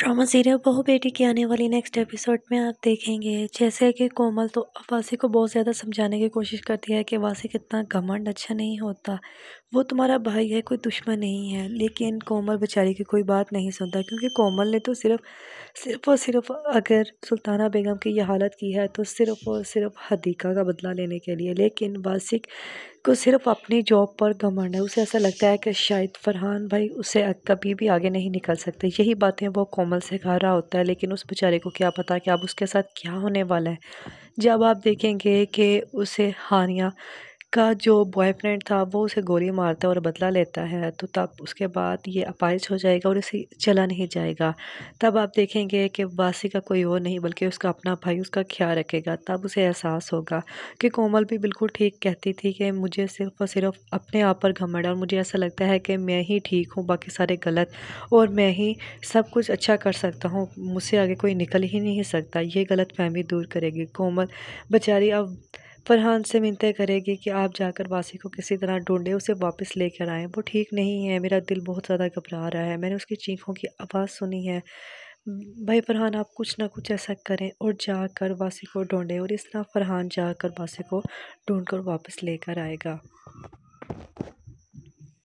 drama serial बहू बेटी की आने वाली नेक्स्ट एपिसोड में आप देखेंगे जैसे कि कोमल तो वासी को बहुत ज़्यादा समझाने की कोशिश करती है कि वासी कितना घमंड अच्छा नहीं होता वो तुम्हारा भाई है कोई दुश्मन नहीं है लेकिन कोमल बेचारी की कोई बात नहीं सुनता क्योंकि कोमल ने तो सिर्फ सिर्फ और सिर्फ अगर सुल्ताना बेगम की यह हालत की है तो सिर्फ और सिर्फ हदीका का बदला लेने के लिए लेकिन वासिक को सिर्फ अपनी जॉब पर घमंड है उसे ऐसा लगता है कि शायद फरहान भाई उसे कभी भी आगे नहीं निकल सकते यही बातें वो कोमल से खा रहा होता है लेकिन उस बेचारे को क्या पता कि अब उसके साथ क्या होने वाला है जब आप देखेंगे कि उसे हानिया उसका जो बॉयफ्रेंड था वो उसे गोली मारता है और बदला लेता है तो तब उसके बाद ये अपाइज हो जाएगा और इसे चला नहीं जाएगा तब आप देखेंगे कि वासी का कोई और नहीं बल्कि उसका अपना भाई उसका ख्याल रखेगा तब उसे एहसास होगा कि कोमल भी बिल्कुल ठीक कहती थी कि मुझे सिर्फ और सिर्फ अपने आप पर घमंड और मुझे ऐसा लगता है कि मैं ही ठीक हूँ बाकी सारे गलत और मैं ही सब कुछ अच्छा कर सकता हूँ मुझसे आगे कोई निकल ही नहीं सकता ये गलत फहमी दूर करेगी कोमल बेचारी अब फरहान से मिनतें करेगी कि आप जाकर वासी को किसी तरह ढूंढें उसे वापस लेकर आएँ वो ठीक नहीं है मेरा दिल बहुत ज़्यादा घबरा रहा है मैंने उसकी चीखों की आवाज़ सुनी है भाई फरहान आप कुछ ना कुछ ऐसा करें और जाकर वासी को ढूंढें और इस तरह फरहान जाकर वासी को ढूँढ कर वापस लेकर आएगा